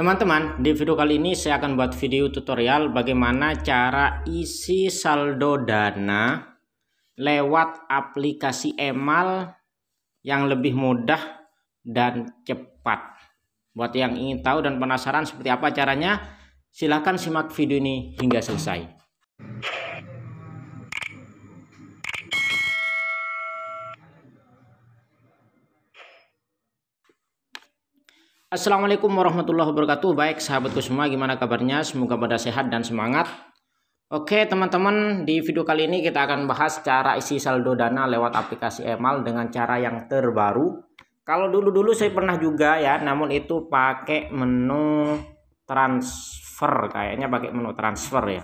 Teman-teman, di video kali ini saya akan buat video tutorial bagaimana cara isi saldo dana lewat aplikasi emal yang lebih mudah dan cepat. Buat yang ingin tahu dan penasaran seperti apa caranya, silahkan simak video ini hingga selesai. Assalamualaikum warahmatullahi wabarakatuh. Baik sahabatku semua, gimana kabarnya? Semoga pada sehat dan semangat. Oke teman-teman, di video kali ini kita akan bahas cara isi saldo dana lewat aplikasi Emal dengan cara yang terbaru. Kalau dulu-dulu saya pernah juga ya, namun itu pakai menu transfer kayaknya pakai menu transfer ya.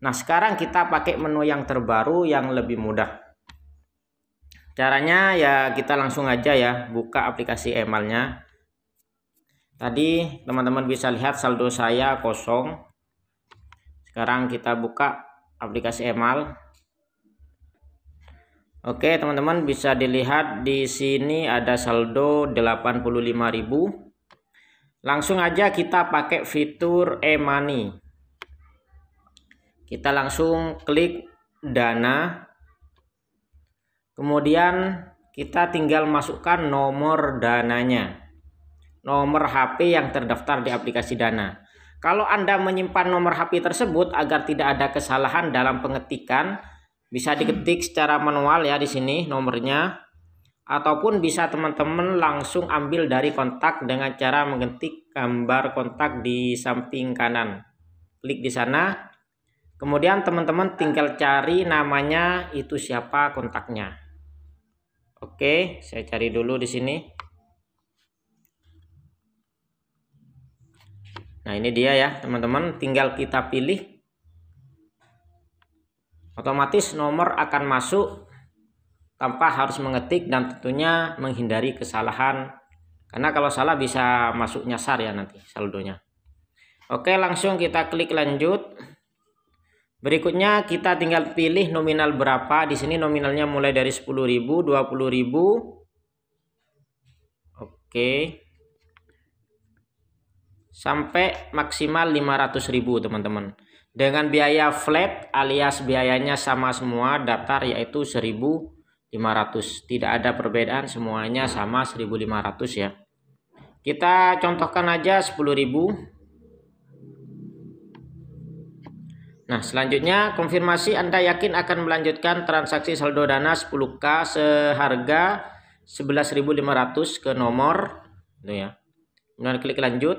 Nah, sekarang kita pakai menu yang terbaru yang lebih mudah. Caranya ya kita langsung aja ya buka aplikasi Emalnya. Tadi teman-teman bisa lihat saldo saya kosong. Sekarang kita buka aplikasi Emal. Oke, teman-teman bisa dilihat di sini ada saldo 85.000. Langsung aja kita pakai fitur e-money. Kita langsung klik dana. Kemudian kita tinggal masukkan nomor dananya nomor HP yang terdaftar di aplikasi Dana. Kalau Anda menyimpan nomor HP tersebut agar tidak ada kesalahan dalam pengetikan, bisa diketik secara manual ya di sini nomornya ataupun bisa teman-teman langsung ambil dari kontak dengan cara mengetik gambar kontak di samping kanan. Klik di sana. Kemudian teman-teman tinggal cari namanya itu siapa kontaknya. Oke, saya cari dulu di sini. Nah ini dia ya teman-teman tinggal kita pilih otomatis nomor akan masuk tanpa harus mengetik dan tentunya menghindari kesalahan karena kalau salah bisa masuk nyasar ya nanti saldonya. Oke langsung kita klik lanjut. Berikutnya kita tinggal pilih nominal berapa. Di sini nominalnya mulai dari 10.000, 20.000. Oke sampai maksimal ribu teman-teman. Dengan biaya flat alias biayanya sama semua daftar yaitu 1.500. Tidak ada perbedaan semuanya sama 1.500 ya. Kita contohkan aja 10.000. Nah, selanjutnya konfirmasi Anda yakin akan melanjutkan transaksi saldo dana 10K seharga 11.500 ke nomor itu ya. Kemudian klik lanjut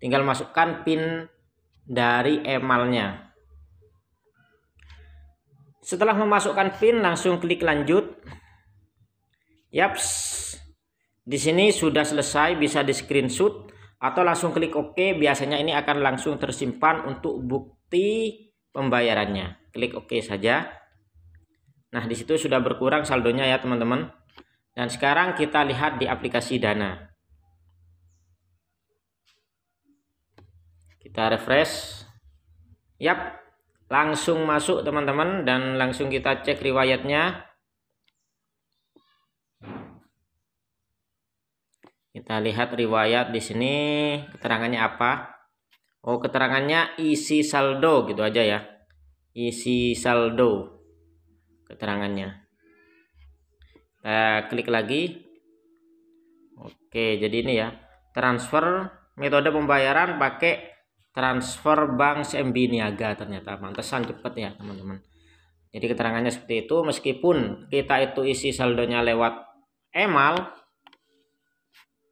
tinggal masukkan pin dari emalnya setelah memasukkan pin langsung klik lanjut yaps di sini sudah selesai bisa di screenshot atau langsung klik OK biasanya ini akan langsung tersimpan untuk bukti pembayarannya klik OK saja nah disitu sudah berkurang saldonya ya teman-teman dan sekarang kita lihat di aplikasi dana kita refresh yap langsung masuk teman-teman dan langsung kita cek riwayatnya kita lihat riwayat di sini keterangannya apa oh keterangannya isi saldo gitu aja ya isi saldo keterangannya kita klik lagi oke jadi ini ya transfer metode pembayaran pakai transfer Bank CMB Niaga ternyata mantesan cepat ya teman-teman jadi keterangannya seperti itu meskipun kita itu isi saldonya lewat emal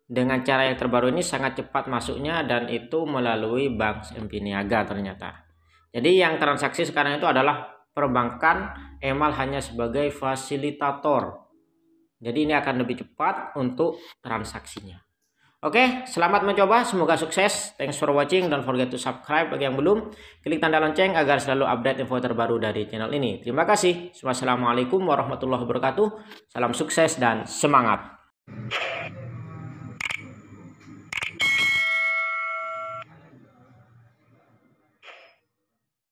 dengan cara yang terbaru ini sangat cepat masuknya dan itu melalui Bank CMB Niaga ternyata jadi yang transaksi sekarang itu adalah perbankan emal hanya sebagai fasilitator jadi ini akan lebih cepat untuk transaksinya Oke, selamat mencoba, semoga sukses. Thanks for watching, don't forget to subscribe bagi yang belum. Klik tanda lonceng agar selalu update info terbaru dari channel ini. Terima kasih. Wassalamualaikum warahmatullahi wabarakatuh. Salam sukses dan semangat.